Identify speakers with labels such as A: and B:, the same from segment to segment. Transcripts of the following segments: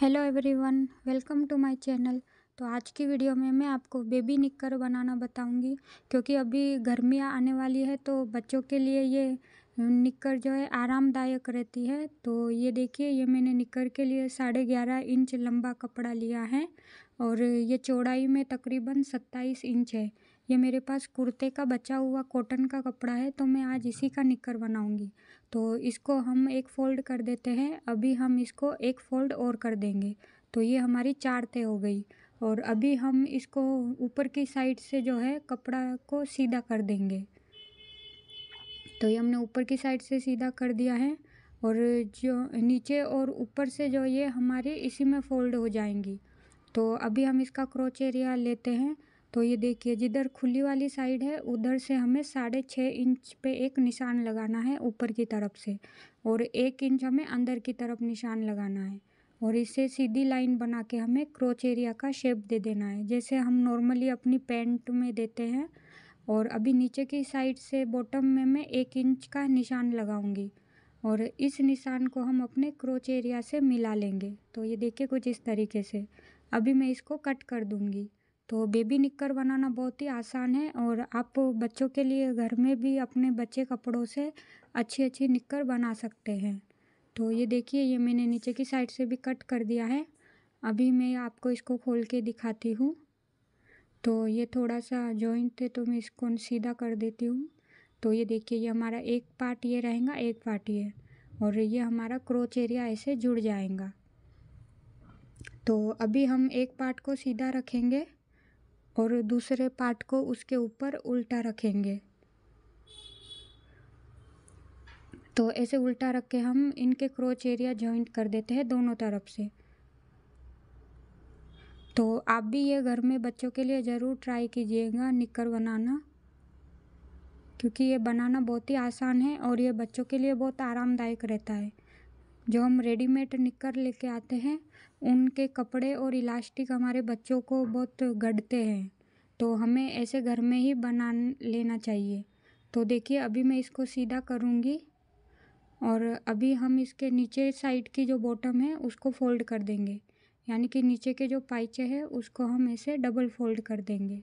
A: hello everyone welcome to my channel तो आज की वीडियो में मैं आपको बेबी निक्कर बनाना बताऊंगी क्योंकि अभी गर्मियाँ आने वाली है तो बच्चों के लिए ये निक्कर जो है आरामदायक रहती है तो ये देखिए ये मैंने निक्कर के लिए साढ़े ग्यारह इंच लंबा कपड़ा लिया है और ये चौड़ाई में तकरीबन सत्ताईस इंच है ये मेरे पास कुर्ते का बचा हुआ कॉटन का कपड़ा है तो मैं आज इसी का निकर बनाऊँगी तो इसको हम एक फ़ोल्ड कर देते हैं अभी हम इसको एक फ़ोल्ड और कर देंगे तो ये हमारी चार तय हो गई और अभी हम इसको ऊपर की साइड से जो है कपड़ा को सीधा कर देंगे तो ये हमने ऊपर की साइड से सीधा कर दिया है और जो नीचे और ऊपर से जो ये हमारी इसी में फ़ोल्ड हो जाएंगी तो अभी हम इसका क्रोच एरिया लेते हैं तो ये देखिए जिधर खुली वाली साइड है उधर से हमें साढ़े छः इंच पे एक निशान लगाना है ऊपर की तरफ से और एक इंच हमें अंदर की तरफ निशान लगाना है और इसे सीधी लाइन बना के हमें क्रोच एरिया का शेप दे देना है जैसे हम नॉर्मली अपनी पैंट में देते हैं और अभी नीचे की साइड से बॉटम में मैं एक इंच का निशान लगाऊंगी और इस निशान को हम अपने क्रोच एरिया से मिला लेंगे तो ये देखिए कुछ इस तरीके से अभी मैं इसको कट कर दूंगी तो बेबी निक्कर बनाना बहुत ही आसान है और आप बच्चों के लिए घर में भी अपने बच्चे कपड़ों से अच्छी अच्छी निक्कर बना सकते हैं तो ये देखिए ये मैंने नीचे की साइड से भी कट कर दिया है अभी मैं आपको इसको खोल के दिखाती हूँ तो ये थोड़ा सा जॉइंट थे तो मैं इसको सीधा कर देती हूँ तो ये देखिए ये हमारा एक पार्ट ये रहेगा एक पार्ट ये और ये हमारा क्रोच एरिया ऐसे जुड़ जाएगा तो अभी हम एक पार्ट को सीधा रखेंगे और दूसरे पार्ट को उसके ऊपर उल्टा रखेंगे तो ऐसे उल्टा रख के हम इनके क्रोच एरिया जॉइंट कर देते हैं दोनों तरफ से तो आप भी ये घर में बच्चों के लिए ज़रूर ट्राई कीजिएगा निकर बनाना क्योंकि ये बनाना बहुत ही आसान है और ये बच्चों के लिए बहुत आरामदायक रहता है जो हम रेडीमेड निकर लेके आते हैं उनके कपड़े और इलास्टिक हमारे बच्चों को बहुत गढ़ते हैं तो हमें ऐसे घर में ही बना लेना चाहिए तो देखिए अभी मैं इसको सीधा करूँगी और अभी हम इसके नीचे साइड की जो बॉटम है उसको फोल्ड कर देंगे यानी कि नीचे के जो पाइचे हैं उसको हम ऐसे डबल फोल्ड कर देंगे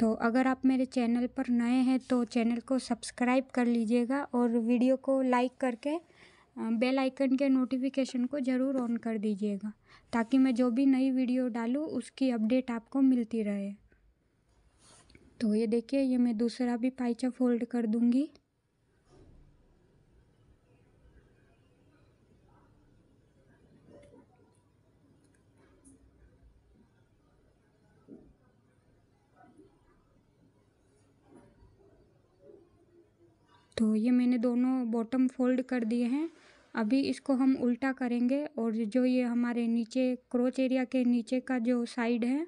A: तो अगर आप मेरे चैनल पर नए हैं तो चैनल को सब्सक्राइब कर लीजिएगा और वीडियो को लाइक करके बेल आइकन के नोटिफिकेशन को ज़रूर ऑन कर दीजिएगा ताकि मैं जो भी नई वीडियो डालूँ उसकी अपडेट आपको मिलती रहे तो ये देखिए ये मैं दूसरा भी पाइचा फोल्ड कर दूँगी देखो ये मैंने दोनों बॉटम फोल्ड कर दिए हैं अभी इसको हम उल्टा करेंगे और जो ये हमारे नीचे क्रोच एरिया के नीचे का जो साइड है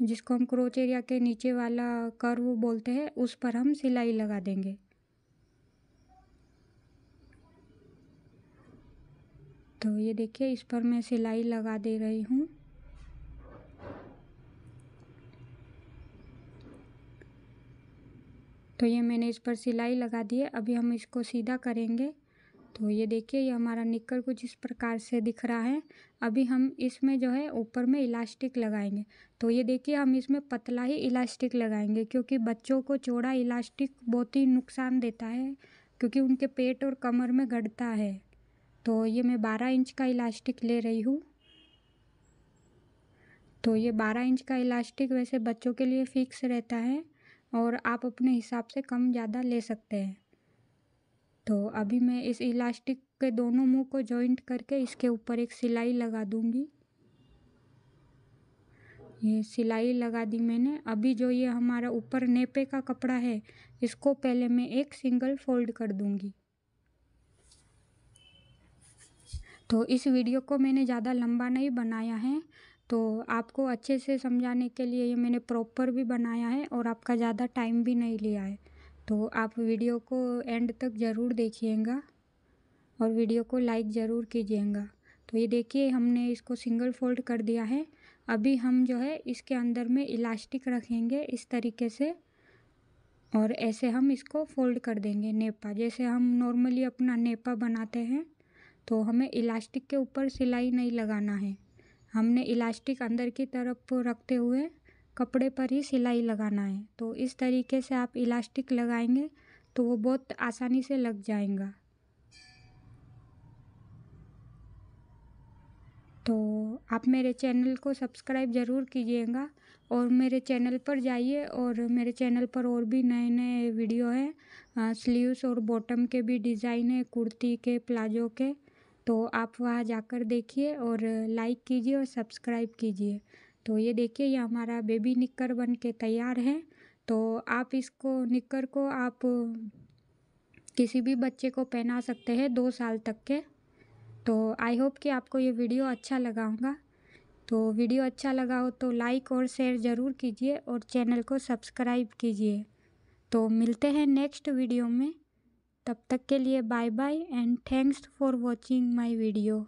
A: जिसको हम क्रोच एरिया के नीचे वाला कर्व बोलते हैं उस पर हम सिलाई लगा देंगे तो ये देखिए इस पर मैं सिलाई लगा दे रही हूँ तो ये मैंने इस पर सिलाई लगा दी है अभी हम इसको सीधा करेंगे तो ये देखिए ये हमारा निक्कर कुछ इस प्रकार से दिख रहा है अभी हम इसमें जो है ऊपर में इलास्टिक लगाएंगे तो ये देखिए हम इसमें पतला ही इलास्टिक लगाएंगे क्योंकि बच्चों को चौड़ा इलास्टिक बहुत ही नुकसान देता है क्योंकि उनके पेट और कमर में गड़ता है तो ये मैं बारह इंच का इलास्टिक ले रही हूँ तो ये बारह इंच का इलास्टिक वैसे बच्चों के लिए फ़िक्स रहता है और आप अपने हिसाब से कम ज़्यादा ले सकते हैं तो अभी मैं इस इलास्टिक के दोनों मुंह को जॉइंट करके इसके ऊपर एक सिलाई लगा दूंगी ये सिलाई लगा दी मैंने अभी जो ये हमारा ऊपर नेपे का कपड़ा है इसको पहले मैं एक सिंगल फोल्ड कर दूंगी तो इस वीडियो को मैंने ज़्यादा लंबा नहीं बनाया है तो आपको अच्छे से समझाने के लिए ये मैंने प्रॉपर भी बनाया है और आपका ज़्यादा टाइम भी नहीं लिया है तो आप वीडियो को एंड तक ज़रूर देखिएगा और वीडियो को लाइक ज़रूर कीजिएगा तो ये देखिए हमने इसको सिंगल फोल्ड कर दिया है अभी हम जो है इसके अंदर में इलास्टिक रखेंगे इस तरीके से और ऐसे हम इसको फोल्ड कर देंगे नेपा जैसे हम नॉर्मली अपना नेपा बनाते हैं तो हमें इलास्टिक के ऊपर सिलाई नहीं लगाना है हमने इलास्टिक अंदर की तरफ रखते हुए कपड़े पर ही सिलाई लगाना है तो इस तरीके से आप इलास्टिक लगाएंगे तो वो बहुत आसानी से लग जाएगा तो आप मेरे चैनल को सब्सक्राइब ज़रूर कीजिएगा और मेरे चैनल पर जाइए और मेरे चैनल पर और भी नए नए वीडियो हैं स्लीव्स और बॉटम के भी डिज़ाइन है कुर्ती के प्लाजो के तो आप वहाँ जाकर देखिए और लाइक कीजिए और सब्सक्राइब कीजिए तो ये देखिए ये हमारा बेबी निक्कर बन के तैयार है तो आप इसको निक्कर को आप किसी भी बच्चे को पहना सकते हैं दो साल तक के तो आई होप कि आपको ये वीडियो अच्छा लगा होगा तो वीडियो अच्छा लगा हो तो लाइक और शेयर ज़रूर कीजिए और चैनल को सब्सक्राइब कीजिए तो मिलते हैं नेक्स्ट वीडियो में तब तक के लिए bye bye and thanks for watching my video